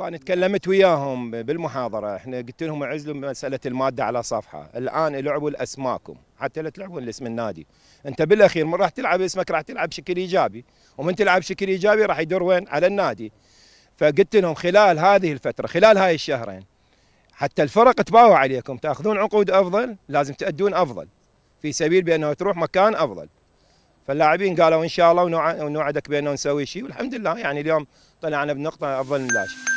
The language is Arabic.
فانا تكلمت وياهم بالمحاضره احنا قلت لهم اعزلوا مساله الماده على صفحه الان العبوا لاسماكم حتى لا تلعبون لاسم النادي انت بالاخير من راح تلعب اسمك راح تلعب بشكل ايجابي ومن تلعب بشكل ايجابي راح يدور وين على النادي فقلت لهم خلال هذه الفتره خلال هاي الشهرين حتى الفرق تباوع عليكم تاخذون عقود افضل لازم تادون افضل في سبيل بانه تروح مكان افضل فاللاعبين قالوا ان شاء الله ونوعدك بانه نسوي شيء والحمد لله يعني اليوم طلعنا بنقطه افضل من لا شيء